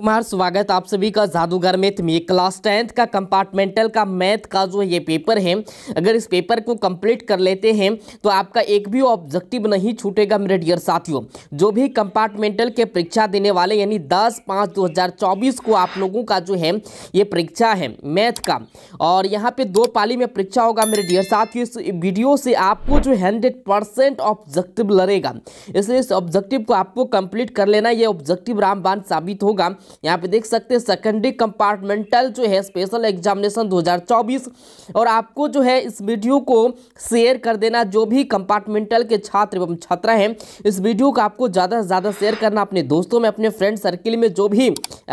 कुमार स्वागत आप सभी का जादूगर मैथ में क्लास टेंथ का कंपार्टमेंटल का मैथ का जो ये पेपर है अगर इस पेपर को कंप्लीट कर लेते हैं तो आपका एक भी ऑब्जेक्टिव नहीं छूटेगा मेरे डियर साथियों जो भी कंपार्टमेंटल के परीक्षा देने वाले यानी 10 पाँच 2024 को आप लोगों का जो है ये परीक्षा है मैथ का और यहाँ पर दो पाली में परीक्षा होगा मेरे डियर साथियों इस वीडियो से आपको जो हंड्रेड परसेंट ऑब्जेक्टिव लड़ेगा इसलिए इस ऑब्जेक्टिव को आपको कंप्लीट कर लेना ये ऑब्जेक्टिव रामबान साबित होगा यहाँ पे देख सकते हैं सेकेंडरी कंपार्टमेंटल जो है स्पेशल एग्जामिनेशन 2024 और आपको जो है इस वीडियो को शेयर कर देना जो भी कंपार्टमेंटल के छात्र एवं छात्रा हैं इस वीडियो को आपको ज़्यादा से ज़्यादा शेयर करना अपने दोस्तों में अपने फ्रेंड सर्किल में जो भी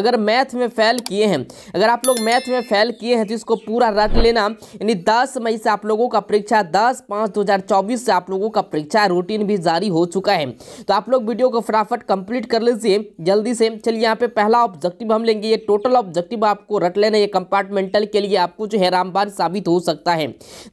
अगर मैथ में फेल किए हैं अगर आप लोग मैथ में फेल किए हैं तो इसको पूरा रट लेना यानी दस मई से आप लोगों का परीक्षा दस पाँच दो से आप लोगों का परीक्षा रूटीन भी जारी हो चुका है तो आप लोग वीडियो को फटाफट कंप्लीट कर लीजिए जल्दी से चलिए यहाँ पे पहला पहला ऑब्जेक्टिव हम लेंगे ये टोटल ऑब्जेक्टिव आपको रट लेना ये कंपार्टमेंटल के लिए आपको जो है रामबान साबित हो सकता है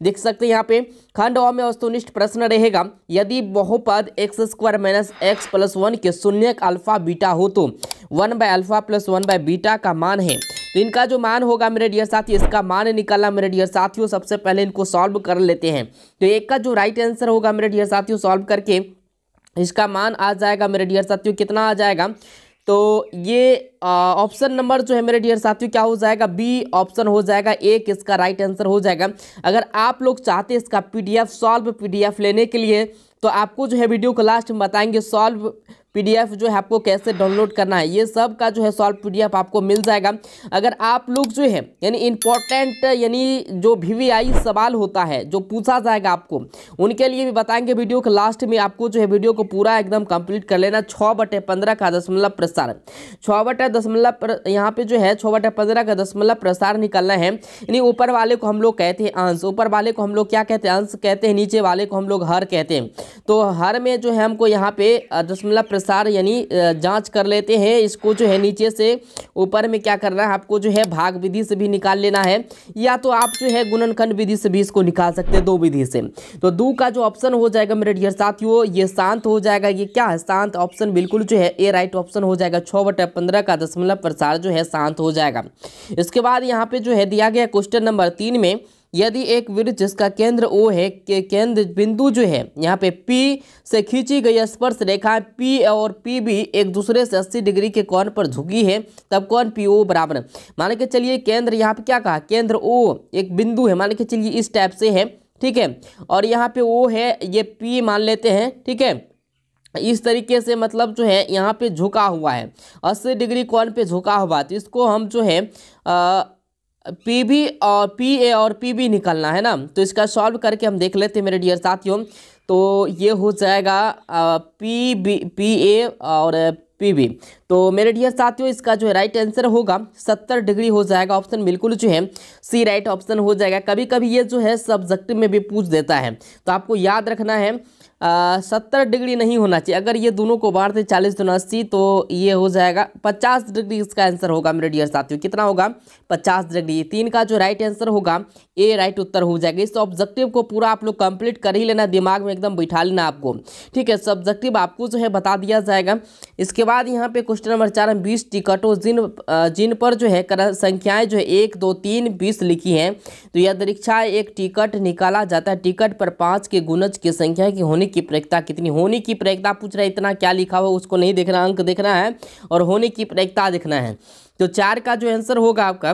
देख सकते हैं यहाँ पे खंड अ में वस्तुनिष्ठ प्रश्न रहेगा यदि बहुपद X square minus X plus one के शून्य अल्फा बीटा हो तो one by alpha plus one by beta का मान है तो इनका जो मान होगा मेरे डियर साथी इसका मान निकालना मेरे डियर साथियों सबसे पहले इनको सॉल्व कर लेते हैं तो एक का जो राइट आंसर होगा मेरे डियर साथियों सॉल्व करके इसका मान आ जाएगा मेरे डियर साथियों कितना आ जाएगा तो ये ऑप्शन नंबर जो है मेरे डियर साथियों क्या हो जाएगा बी ऑप्शन हो जाएगा एक इसका राइट आंसर हो जाएगा अगर आप लोग चाहते हैं इसका पीडीएफ सॉल्व पीडीएफ लेने के लिए तो आपको जो है वीडियो को लास्ट में बताएंगे सॉल्व पीडीएफ जो है आपको कैसे डाउनलोड करना है ये सब का जो है सॉल्व पीडीएफ आपको मिल जाएगा अगर आप लोग जो है यानी इम्पोर्टेंट यानी जो वीवीआई सवाल होता है जो पूछा जाएगा आपको उनके लिए भी बताएंगे वीडियो के लास्ट में आपको जो है वीडियो को पूरा एकदम कंप्लीट कर लेना छः बटे पंद्रह का दशमलव प्रसारण छः बटे दशमलव यहाँ पे जो है छः बटे पंद्रह का दशमलव प्रसार निकलना है यानी ऊपर वाले को हम लोग कहते हैं अंश ऊपर वाले को हम लोग क्या कहते हैं अंश कहते हैं नीचे वाले को हम लोग हर कहते हैं तो हर में जो है हमको यहाँ पे दशमलव अनुसार यानी जांच कर लेते हैं इसको जो है नीचे से ऊपर में क्या करना है आपको जो है भाग विधि से भी निकाल लेना है या तो आप जो है गुणनखंड विधि से भी इसको निकाल सकते हैं दो विधि से तो दो का जो ऑप्शन हो जाएगा मेरे डियर साथियों ये शांत हो जाएगा ये क्या है शांत ऑप्शन बिल्कुल जो है ए राइट ऑप्शन हो जाएगा छः बटे का दशमलव प्रसार जो है शांत हो जाएगा इसके बाद यहाँ पर जो है दिया गया क्वेश्चन नंबर तीन में यदि एक वृत्त जिसका केंद्र ओ है के केंद्र बिंदु जो है यहाँ पे पी से खींची गई स्पर्श रेखा पी और पी भी एक दूसरे से 80 डिग्री के कोण पर झुकी है तब कौन पी ओ बराबर मान के चलिए केंद्र यहाँ पे क्या कहा केंद्र ओ एक बिंदु है मान के चलिए इस टाइप से है ठीक है और यहाँ पे ओ है ये पी मान लेते हैं ठीक है इस तरीके से मतलब जो है यहाँ पे झुका हुआ है अस्सी डिग्री कोण पे झुका हुआ तो इसको हम जो है आ, पी बी और पी ए और पी बी निकलना है ना तो इसका सॉल्व करके हम देख लेते हैं मेरे डियर साथियों तो ये हो जाएगा पी बी पी ए और पी बी तो मेरे डियर साथियों इसका जो है राइट आंसर होगा सत्तर डिग्री हो जाएगा ऑप्शन बिल्कुल जो है सी राइट ऑप्शन हो जाएगा कभी कभी ये जो है सब्जेक्ट में भी पूछ देता है तो आपको याद रखना है सत्तर डिग्री नहीं होना चाहिए अगर ये दोनों को बांटते चालीस दोनों अस्सी तो ये हो जाएगा पचास डिग्री इसका आंसर होगा मेरे डियर साथियों कितना होगा पचास डिग्री तीन का जो राइट आंसर होगा ए राइट उत्तर हो जाएगा इस ऑब्जेक्टिव को पूरा आप लोग कंप्लीट कर ही लेना दिमाग में एकदम बैठा लेना आपको ठीक है सब्जेक्टिव आपको जो है बता दिया जाएगा इसके बाद यहाँ पे क्वेश्चन नंबर चार में बीस टिकटों जिन जिन पर जो है संख्याएं जो है एक दो तीन बीस लिखी हैं तो यह परीक्षा एक टिकट निकाला जाता है टिकट पर पाँच के गुणज की संख्या की होने होने की प्रयोगता कितनी होने की प्रयोगता पूछ रहा है इतना क्या लिखा हुआ उसको नहीं देखना अंक देखना है और होने की प्रयोगता देखना है तो चार का जो आंसर होगा आपका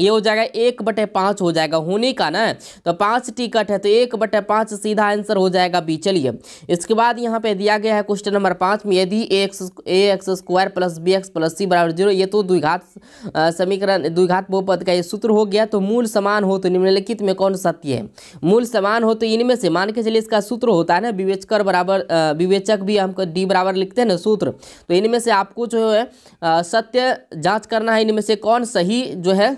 ये हो जाएगा एक बटे पाँच हो जाएगा होने का ना तो पाँच टिकट है तो एक बटे पाँच सीधा आंसर हो जाएगा बी चलिए इसके बाद यहाँ पे दिया गया है क्वेश्चन नंबर पाँच में यदि X A X square plus B X plus C बराबर जीरो ये तो द्विघात समीकरण द्विघात बहुपद का ये सूत्र हो गया तो मूल समान हो तो निम्नलिखित में कौन सत्य है मूल समान हो तो इनमें से मान के चलिए इसका सूत्र होता है ना विवेचकर बराबर विवेचक भी हम डी बराबर लिखते हैं ना सूत्र तो इनमें से आपको जो है सत्य जाँच करना है इनमें से कौन सही जो है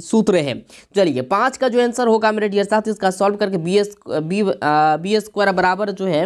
सूत्र है चलिए पाँच का जो आंसर होगा मेरे डियर साथ इसका सॉल्व करके B S B B S square बराबर जो है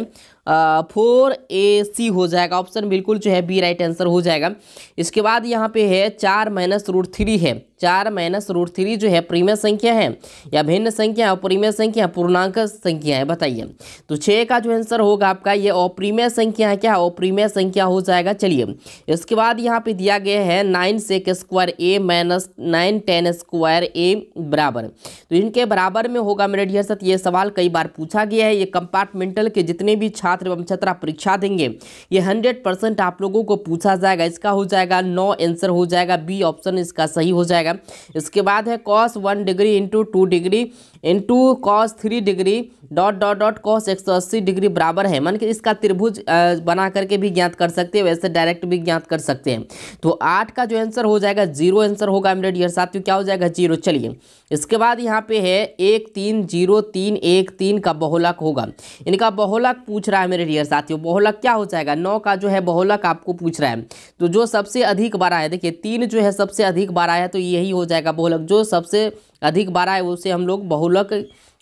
फोर ए सी हो जाएगा ऑप्शन बिल्कुल जो है बी राइट आंसर हो जाएगा इसके बाद यहाँ पे है चार माइनस रूट थ्री है चार माइनस रूट थ्री जो है प्रीमेय संख्या है या भिन्न संख्या है प्रीमेय संख्या पूर्णांक संख्या है बताइए तो छः का जो आंसर होगा आपका ये अप्रीमेय संख्या है क्या अप्रीमेय संख्या हो जाएगा चलिए इसके बाद यहाँ पे दिया गया है nine sec square A minus nine tan square A बराबर तो इनके बराबर में होगा मेरे डियर सत ये सवाल कई बार पूछा गया है ये कंपार्टमेंटल के जितने भी छात्र छात्र एवं छात्रा परीक्षा देंगे ये हंड्रेड परसेंट आप लोगों को पूछा जाएगा इसका हो जाएगा नौ आंसर हो जाएगा बी ऑप्शन इसका सही हो जाएगा इसके बाद है cos one degree into two degree into cos three degree dot dot dot cos एक सौ अस्सी डिग्री बराबर है मान के इसका त्रिभुज बना करके भी ज्ञात कर सकते हैं वैसे डायरेक्ट भी ज्ञात कर सकते हैं तो आठ का जो आंसर हो जाएगा जीरो आंसर होगा मेरे डियर साथियों क्या हो जाएगा जीरो चलिए इसके बाद यहाँ पे है एक तीन जीरो तीन एक तीन का बहुलक होगा इनका बहुलक पूछ रहा है मेरे डियर साथियों बहुलक क्या हो जाएगा नौ का जो है बहुलक आपको पूछ रहा है तो जो सबसे अधिक बार आया देखिए तीन जो है सबसे अधिक बार आया तो यही हो जाएगा बहुलक जो सबसे अधिक बारह है उसे हम लोग बहुलक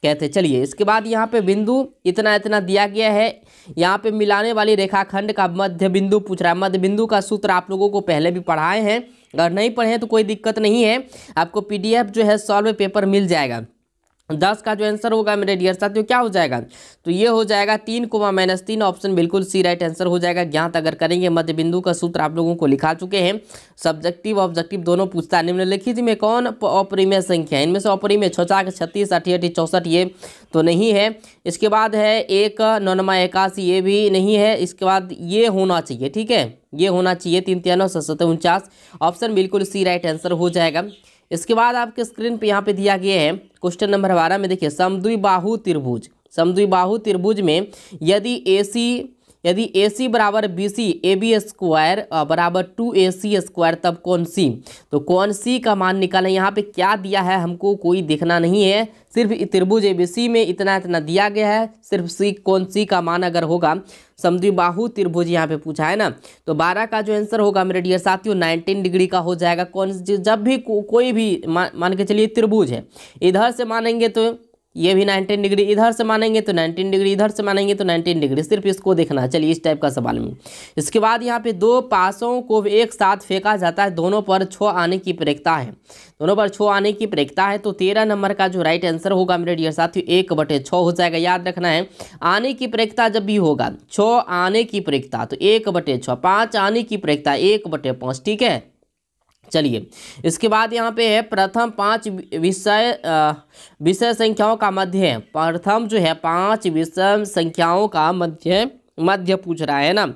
कहते हैं चलिए इसके बाद यहाँ पे बिंदु इतना इतना दिया गया है यहाँ पे मिलाने वाली रेखाखंड का मध्य बिंदु पूछ रहा है मध्य बिंदु का सूत्र आप लोगों को पहले भी पढ़ाए हैं अगर नहीं पढ़े तो कोई दिक्कत नहीं है आपको पीडीएफ जो है सॉल्व पेपर मिल जाएगा दस का जो आंसर होगा मेरे डियर साथियों क्या हो जाएगा तो ये हो जाएगा तीन कुमा माइनस तीन ऑप्शन बिल्कुल सी राइट आंसर हो जाएगा ज्ञात अगर करेंगे मध्य बिंदु का सूत्र आप लोगों को लिखा चुके हैं सब्जेक्टिव ऑब्जेक्टिव दोनों पूछता है निम्नलिखित में कौन अपरिमय संख्या है इनमें से अपरिमय छचाक छत्तीस अठी चौंसठ ये तो नहीं है इसके बाद है एक नौनमा इक्यासी ये भी नहीं है इसके बाद ये होना चाहिए ठीक है ये होना चाहिए तीन तिरानवे सत्तर उनचास ऑप्शन बिल्कुल सी राइट आंसर हो जाएगा इसके बाद आपके स्क्रीन पे यहाँ पे दिया गया है क्वेश्चन नंबर बारह में देखिए समद्विबाहु त्रिभुज समद्विबाहु त्रिभुज में यदि ए सी यदि ए सी बराबर B C A B square बराबर टू ए सी स्क्वायर तब कौन सी तो कौन सी का मान निकालें यहाँ पे क्या दिया है हमको कोई देखना नहीं है सिर्फ त्रिभुज ए बी सी में इतना इतना दिया गया है सिर्फ सी कौन सी का मान अगर होगा समद्विबाहु त्रिभुज यहाँ पे पूछा है ना तो बारह का जो आंसर होगा मेरे डियर साथियों नाइनटीन डिग्री का हो जाएगा कौन जब भी को, कोई भी मान मान के चलिए त्रिभुज है इधर से मानेंगे तो ये भी 19 डिग्री इधर से मानेंगे तो 19 डिग्री इधर से मानेंगे तो 19 डिग्री सिर्फ इसको देखना है चलिए इस टाइप का सवाल में इसके बाद यहाँ पे दो पासों को एक साथ फेंका जाता है दोनों पर छो आने की प्रयोगता है दोनों पर छो आने की प्रयोगता है तो तेरह नंबर का जो राइट आंसर होगा मेरे डियर साथियों एक बटे छः हो जाएगा याद रखना है आने की प्रयोगता जब भी होगा छो आने की प्रयोगता तो एक बटे छः पाँच आने की प्रयोगता एक बटे पाँच ठीक है चलिए इसके बाद यहाँ पे है प्रथम पांच विषय विषय संख्याओं का मध्य है प्रथम जो है पांच विषय संख्याओं का मध्य मध्य पूछ रहा है ना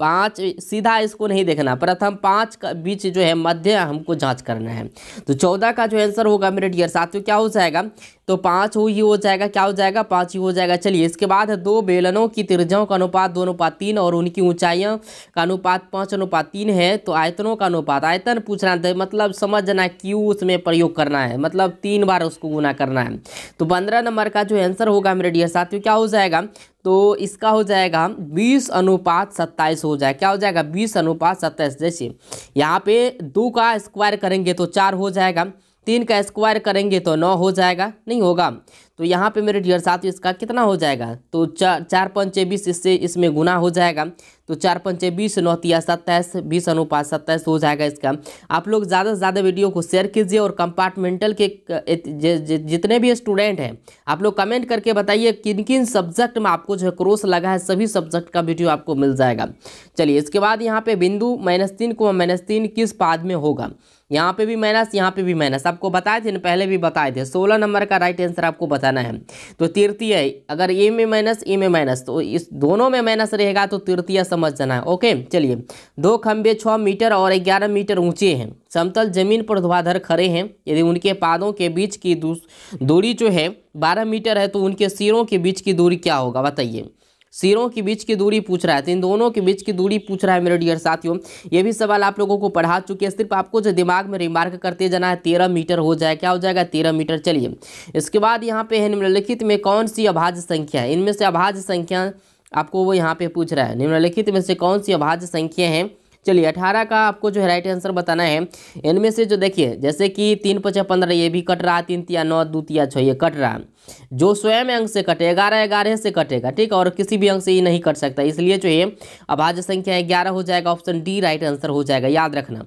पाँच सीधा इसको नहीं देखना प्रथम पांच का बीच जो है मध्य हमको जांच करना है तो चौदह का जो आंसर होगा मेरे डियर साथियों क्या हो जाएगा तो पांच हो ही हो जाएगा क्या हो जाएगा पांच ही हो जाएगा चलिए इसके बाद दो बेलनों की तिरजाओं का अनुपात दो अनुपात तीन और उनकी ऊंचाइयों का अनुपात पाँच अनुपात तीन है तो आयतनों का अनुपात आयतन पूछना मतलब समझना क्यों उसमें प्रयोग करना है मतलब तीन बार उसको गुना करना है तो पंद्रह नंबर का जो आंसर होगा मेरे डियर साथियों क्या हो जाएगा तो इसका हो जाएगा बीस अनुपात सत्ताईस हो जाए क्या हो जाएगा बीस अनुपात सत्ताईस जैसे यहाँ पे दो का स्क्वायर करेंगे तो चार हो जाएगा तीन का स्क्वायर करेंगे तो नौ हो जाएगा नहीं होगा तो यहाँ पे मेरे डियर साथियों इसका कितना हो जाएगा तो चार चार पंचे बीस इससे इसमें गुना हो जाएगा तो चार पंचे बीस नौतिया सत्ताईस बीस अनुपात सत्ताईस हो जाएगा इसका आप लोग ज़्यादा से ज़्यादा वीडियो को शेयर कीजिए और कंपार्टमेंटल के जितने भी स्टूडेंट हैं आप लोग कमेंट करके बताइए किन किन सब्जेक्ट में आपको जो है क्रोस लगा है सभी सब्जेक्ट का वीडियो आपको मिल जाएगा चलिए इसके बाद यहाँ पर बिंदु माइनस तीन को माइनस तीन किस पाद में होगा यहाँ पे भी माइनस यहाँ पे भी माइनस आपको बताए थे पहले भी बताए थे सोलह नंबर का राइट आंसर आपको बताया बताना है तो तृतीय अगर ए में माइनस ए में माइनस तो इस दोनों में माइनस रहेगा तो तृतीय समझ जाना है ओके चलिए दो खंभे छः मीटर और ग्यारह मीटर ऊंचे हैं समतल जमीन पर ध्वाधर खड़े हैं यदि उनके पादों के बीच की दूरी जो है बारह मीटर है तो उनके सिरों के बीच की दूरी क्या होगा बताइए सिरों के बीच की दूरी पूछ रहा है तो इन दोनों के बीच की दूरी पूछ रहा है मेरे डियर साथियों ये भी सवाल आप लोगों को पढ़ा चुके हैं सिर्फ आपको जो दिमाग में रिमार्क करते जाना है तेरह मीटर हो जाए क्या हो जाएगा तेरह मीटर चलिए इसके बाद यहाँ पे है निम्नलिखित में कौन सी अभाज्य संख्या है इनमें से अभाज्य संख्या आपको वो यहाँ पे पूछ रहा है निम्नलिखित में से कौन सी अभाज्य संख्या है चलिए अठारह का आपको जो है राइट आंसर बताना है इनमें से जो देखिए जैसे कि तीन पचा पंद्रह ये भी कट रहा तीन तिया नौ दो तिया छः ये कट रहा जो स्वयं अंक से कटे ग्यारह ग्यारह से कटेगा ठीक और किसी भी अंक से ये नहीं कट सकता इसलिए जो है अभाज्य संख्या ग्यारह हो जाएगा ऑप्शन डी राइट आंसर हो जाएगा याद रखना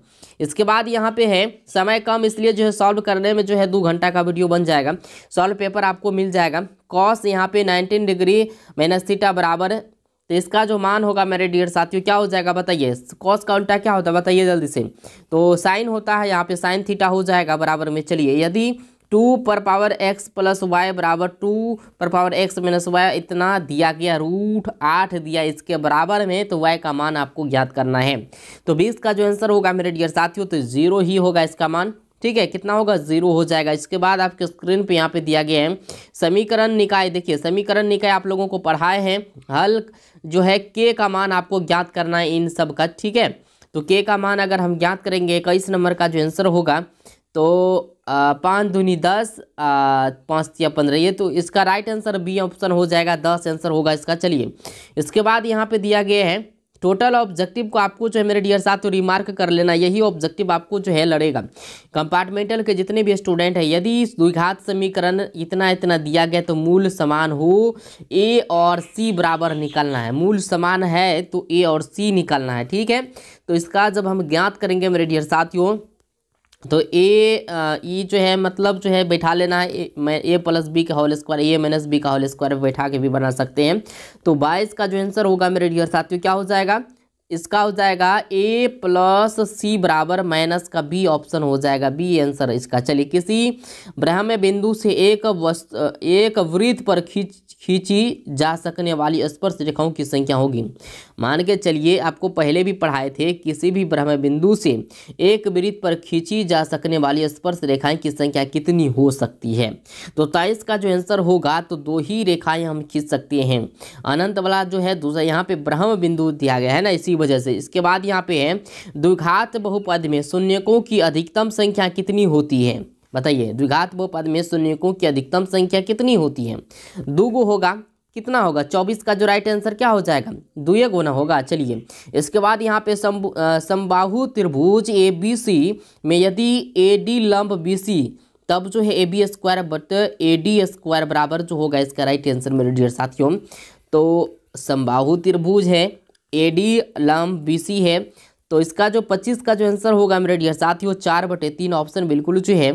इसके बाद यहाँ पे है समय कम इसलिए जो है सॉल्व करने में जो है दो घंटा का वीडियो बन जाएगा सॉल्व पेपर आपको मिल जाएगा कॉस यहाँ पे नाइनटीन डिग्री माइनस थीटा बराबर तो इसका जो मान होगा मेरे डियर साथियों क्या हो जाएगा बताइए कॉस का उल्टा क्या होता है बताइए जल्दी से तो साइन होता है यहाँ पे साइन थीटा हो जाएगा बराबर में चलिए यदि टू पर पावर एक्स प्लस वाई बराबर टू पर पावर एक्स माइनस वाई इतना दिया गया रूट आठ दिया इसके बराबर में तो वाई का मान आपको ज्ञात करना है तो बीस का जो आंसर होगा मेरे डियर साथियों तो जीरो ही होगा इसका मान ठीक है कितना होगा जीरो हो जाएगा इसके बाद आपके स्क्रीन पे यहाँ पे दिया गया है समीकरण निकाय देखिए समीकरण निकाय आप लोगों को पढ़ाए हैं हल जो है के का मान आपको ज्ञात करना है इन सब का ठीक है तो के का मान अगर हम ज्ञात करेंगे इक्कीस नंबर का जो आंसर होगा तो पाँच दूनी दस पाँच या पंद्रह ये तो इसका राइट आंसर बी ऑप्शन हो जाएगा दस आंसर होगा इसका चलिए इसके बाद यहाँ पे दिया गया है टोटल ऑब्जेक्टिव को आपको जो है मेरे डियर साथ रिमार्क कर लेना यही ऑब्जेक्टिव आपको जो है लड़ेगा कंपार्टमेंटल के जितने भी स्टूडेंट हैं यदि द्विघात समीकरण इतना इतना दिया गया तो मूल समान हो ए और सी बराबर निकलना है मूल समान है तो ए और सी निकलना है ठीक है तो इसका जब हम ज्ञात करेंगे मेरे डियर साथियों तो ए ये जो है मतलब जो है बैठा लेना है ए, मैं ए प्लस बी का whole square A minus B का होल स्क्वायर बैठा के भी बना सकते हैं तो बाईस का जो आंसर होगा मेरे डियर साथियों क्या हो जाएगा इसका हो जाएगा ए प्लस सी बराबर माइनस का बी ऑप्शन हो जाएगा बी आंसर इसका चलिए किसी ब्रह्म बिंदु से एक वस्तु एक वृत्त पर खींच खींची जा सकने वाली स्पर्श रेखाओं की संख्या होगी मान के चलिए आपको पहले भी पढ़ाए थे किसी भी ब्रह्म बिंदु से एक वृत्त पर खींची जा सकने वाली स्पर्श रेखाएं की संख्या कितनी हो सकती है तो तेईस का जो आंसर होगा तो दो ही रेखाएं हम खींच सकते हैं अनंत वाला जो है दूसरा यहाँ पे ब्रह्म बिंदु दिया गया है ना इसी वजह से इसके बाद यहाँ पे है द्विघात बहुपद में शून्यकों की अधिकतम संख्या कितनी होती है बताइए द्विघात बहुपद में शून्यकों की अधिकतम संख्या कितनी होती है दो गो होगा कितना होगा चौबीस का जो राइट आंसर क्या हो जाएगा दुए गुना होगा चलिए इसके बाद यहाँ पे संबाहु त्रिभुज ए बी सी में यदि ए डी लंब बी सी तब जो है A B square but A D square बराबर जो होगा इसका राइट आंसर मेरे डियर साथियों तो संबाहु त्रिभुज है ए डी लंब बी सी है तो इसका जो पच्चीस का जो आंसर होगा मेरे डियर साथियों चार बटे तीन ऑप्शन बिल्कुल जो है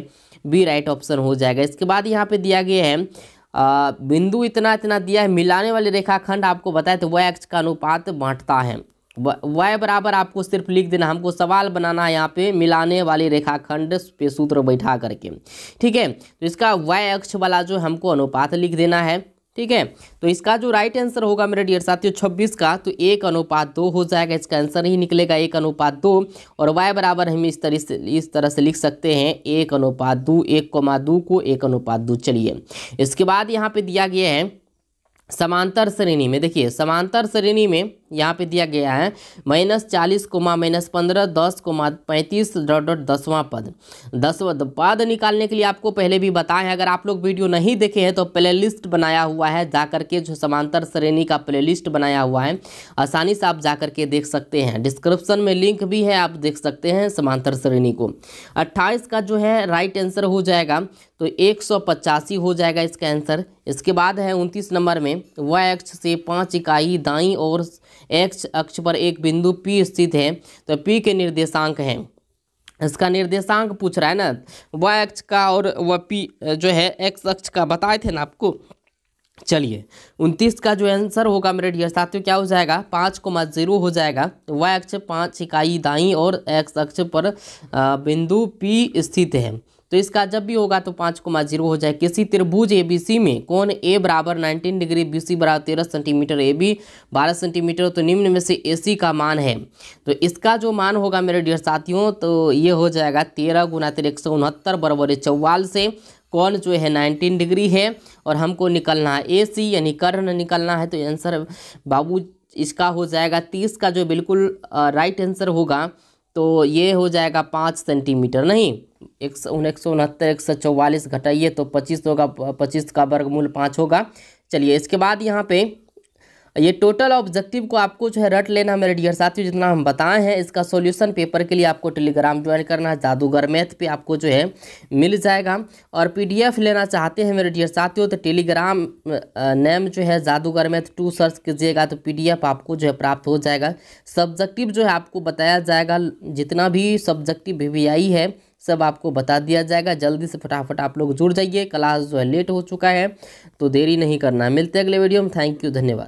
बी राइट ऑप्शन हो जाएगा इसके बाद यहाँ पे दिया गया है बिंदु इतना इतना दिया है मिलाने वाले रेखाखंड आपको बताए तो वह एक्स का अनुपात बांटता है वह बराबर आपको सिर्फ लिख देना हमको सवाल बनाना है यहाँ पे मिलाने वाले रेखाखंड पे सूत्र बैठा करके ठीक है तो इसका वह अक्ष वाला जो हमको अनुपात लिख देना है ठीक है तो इसका जो राइट आंसर होगा मेरे डियर साथियों छब्बीस का तो एक अनुपात दो हो जाएगा इसका आंसर ही निकलेगा एक अनुपात दो और वाई बराबर हम इस तरह से इस तरह से लिख सकते हैं एक अनुपात दो एक कोमा दो को एक अनुपात दो चलिए इसके बाद यहाँ पे दिया गया है समांतर श्रेणी में देखिए समांतर श्रेणी में यहाँ पे दिया गया है माइनस चालीस कोमा माइनस पंद्रह दस कोमा पैंतीस डॉट डॉट दसवां पद दसवा पद निकालने के लिए आपको पहले भी बताएं अगर आप लोग वीडियो नहीं देखे हैं तो प्लेलिस्ट बनाया हुआ है जा करके जो समांतर श्रेणी का प्लेलिस्ट बनाया हुआ है आसानी से आप जा करके देख सकते हैं डिस्क्रिप्सन में लिंक भी है आप देख सकते हैं समांतर श्रेणी को अट्ठाईस का जो है राइट आंसर हो जाएगा तो एक हो जाएगा इसका आंसर इसके बाद है उनतीस नंबर में वह एक्स से पाँच इकाई दाई और एक्स अक्ष पर एक बिंदु पी स्थित है तो पी के निर्देशांक हैं इसका निर्देशांक पूछ रहा है ना वाई अक्ष का और वह पी जो है एक्स अक्ष का बताए थे ना आपको चलिए उनतीस का जो आंसर होगा मेरे डियर साथियों क्या हो जाएगा पाँच कोमा जीरो हो जाएगा वाई तो अक्ष पाँच इकाई दाई और एक्स अक्ष पर बिंदु पी स्थित है तो इसका जब भी होगा तो पाँच कोमा जीरो हो जाए किसी त्रिभुज ए बी सी में कौन ए बराबर नाइनटीन डिग्री बी सी बराबर तेरह सेंटीमीटर ए बी बारह सेंटीमीटर तो निम्न में से ए सी का मान है तो इसका जो मान होगा मेरे डियर साथियों तो ये हो जाएगा तेरह गुना तेरह एक सौ उनहत्तर बराबर चौवालीस कौन जो है नाइनटीन डिग्री है और हमको निकलना है ए सी यानी कर्ण निकलना है तो आंसर बाबू इसका हो जाएगा तीस का जो बिल्कुल राइट आंसर होगा तो ये हो जाएगा पाँच सेंटीमीटर नहीं एक सौ एक सौ उनहत्तर एक सौ चौवालीस घटाइए तो पच्चीस होगा पच्चीस का वर्गमूल पाँच होगा चलिए इसके बाद यहाँ पे ये टोटल ऑब्जेक्टिव को आपको जो है रट लेना है मेरे डियर साथियों जितना हम बताए हैं इसका सॉल्यूशन पेपर के लिए आपको टेलीग्राम ज्वाइन करना है जादूगर मैथ पे आपको जो है मिल जाएगा और पीडीएफ लेना चाहते हैं मेरे डियर साथियों तो टेलीग्राम नेम जो है जादूगर मैथ टू सर्च कीजिएगा तो पी आपको जो है प्राप्त हो जाएगा सब्जेक्टिव जो है आपको बताया जाएगा जितना भी सब्जेक्टिव वी है सब आपको बता दिया जाएगा जल्दी से फटाफट आप लोग जुड़ जाइए क्लास जो है लेट हो चुका है तो देरी नहीं करना मिलते अगले वीडियो में थैंक यू धन्यवाद